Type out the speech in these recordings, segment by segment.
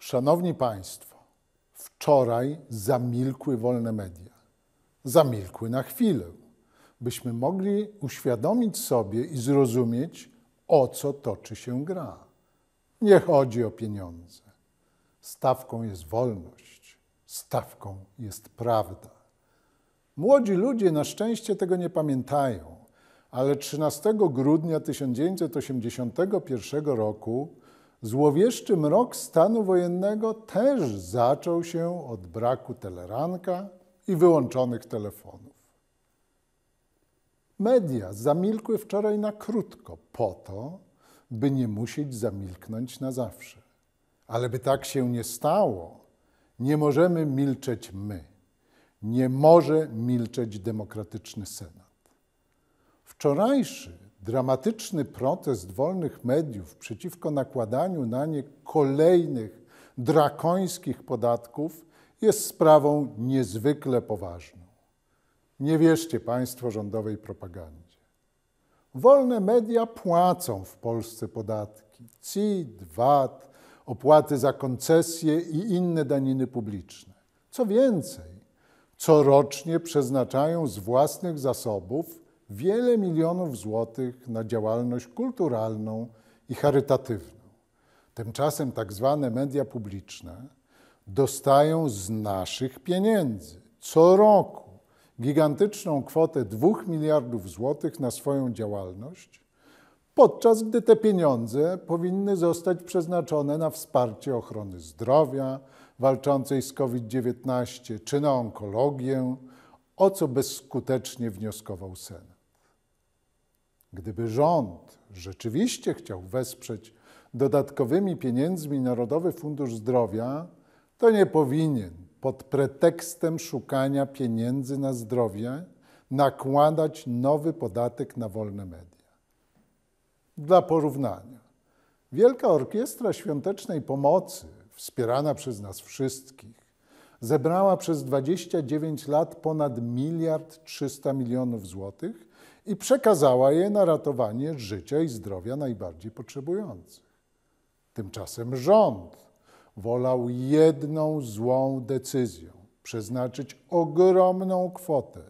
Szanowni Państwo, wczoraj zamilkły wolne media. Zamilkły na chwilę, byśmy mogli uświadomić sobie i zrozumieć, o co toczy się gra. Nie chodzi o pieniądze. Stawką jest wolność, stawką jest prawda. Młodzi ludzie na szczęście tego nie pamiętają, ale 13 grudnia 1981 roku Złowieszczy mrok stanu wojennego też zaczął się od braku teleranka i wyłączonych telefonów. Media zamilkły wczoraj na krótko, po to, by nie musieć zamilknąć na zawsze. Ale by tak się nie stało, nie możemy milczeć my. Nie może milczeć demokratyczny Senat. Wczorajszy Dramatyczny protest wolnych mediów przeciwko nakładaniu na nie kolejnych drakońskich podatków jest sprawą niezwykle poważną. Nie wierzcie Państwo rządowej propagandzie. Wolne media płacą w Polsce podatki CIT, VAT, opłaty za koncesje i inne daniny publiczne. Co więcej, corocznie przeznaczają z własnych zasobów wiele milionów złotych na działalność kulturalną i charytatywną. Tymczasem tak zwane media publiczne dostają z naszych pieniędzy co roku gigantyczną kwotę 2 miliardów złotych na swoją działalność, podczas gdy te pieniądze powinny zostać przeznaczone na wsparcie ochrony zdrowia walczącej z COVID-19 czy na onkologię, o co bezskutecznie wnioskował Senat. Gdyby rząd rzeczywiście chciał wesprzeć dodatkowymi pieniędzmi Narodowy Fundusz Zdrowia, to nie powinien pod pretekstem szukania pieniędzy na zdrowie nakładać nowy podatek na wolne media. Dla porównania, Wielka Orkiestra Świątecznej Pomocy, wspierana przez nas wszystkich, zebrała przez 29 lat ponad miliard 300 milionów złotych i przekazała je na ratowanie życia i zdrowia najbardziej potrzebujących. Tymczasem rząd wolał jedną złą decyzją przeznaczyć ogromną kwotę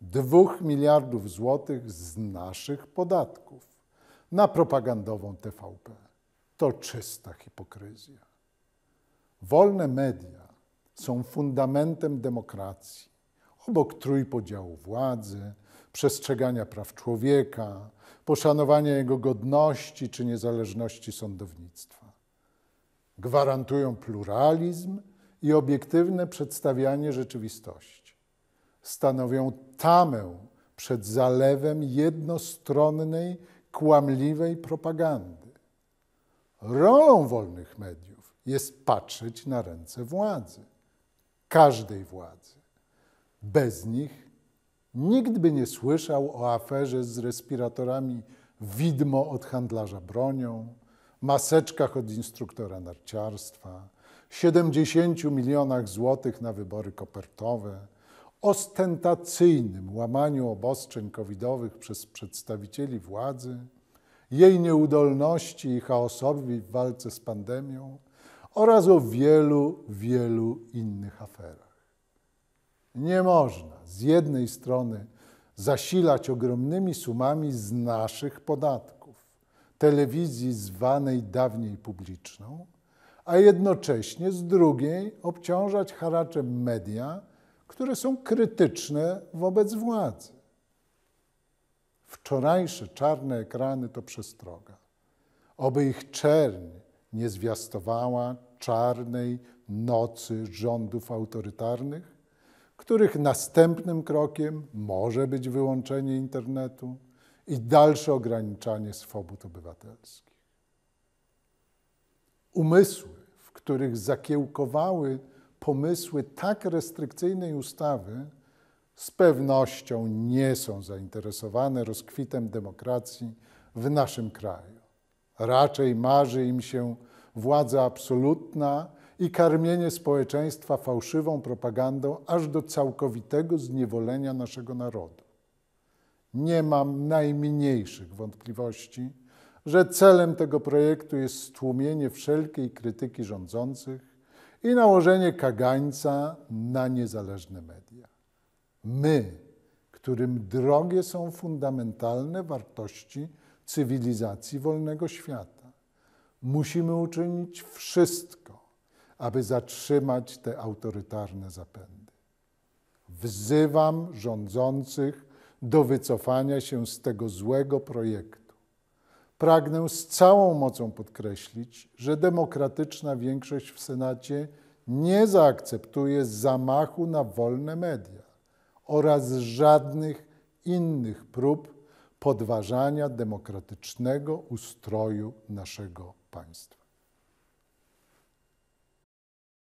dwóch miliardów złotych z naszych podatków na propagandową TVP. To czysta hipokryzja. Wolne media są fundamentem demokracji, obok trójpodziału władzy, przestrzegania praw człowieka, poszanowania jego godności czy niezależności sądownictwa. Gwarantują pluralizm i obiektywne przedstawianie rzeczywistości. Stanowią tamę przed zalewem jednostronnej, kłamliwej propagandy. Rolą wolnych mediów jest patrzeć na ręce władzy, każdej władzy. Bez nich Nikt by nie słyszał o aferze z respiratorami widmo od handlarza bronią, maseczkach od instruktora narciarstwa, 70 milionach złotych na wybory kopertowe, ostentacyjnym łamaniu obostrzeń covidowych przez przedstawicieli władzy, jej nieudolności i chaosowi w walce z pandemią oraz o wielu, wielu innych aferach. Nie można z jednej strony zasilać ogromnymi sumami z naszych podatków telewizji zwanej dawniej publiczną, a jednocześnie z drugiej obciążać haraczem media, które są krytyczne wobec władzy. Wczorajsze czarne ekrany to przestroga. Oby ich czerń nie zwiastowała czarnej nocy rządów autorytarnych, których następnym krokiem może być wyłączenie internetu i dalsze ograniczanie swobód obywatelskich. Umysły, w których zakiełkowały pomysły tak restrykcyjnej ustawy, z pewnością nie są zainteresowane rozkwitem demokracji w naszym kraju. Raczej marzy im się władza absolutna i karmienie społeczeństwa fałszywą propagandą aż do całkowitego zniewolenia naszego narodu. Nie mam najmniejszych wątpliwości, że celem tego projektu jest stłumienie wszelkiej krytyki rządzących i nałożenie kagańca na niezależne media. My, którym drogie są fundamentalne wartości cywilizacji wolnego świata, musimy uczynić wszystko, aby zatrzymać te autorytarne zapędy. Wzywam rządzących do wycofania się z tego złego projektu. Pragnę z całą mocą podkreślić, że demokratyczna większość w Senacie nie zaakceptuje zamachu na wolne media oraz żadnych innych prób podważania demokratycznego ustroju naszego państwa.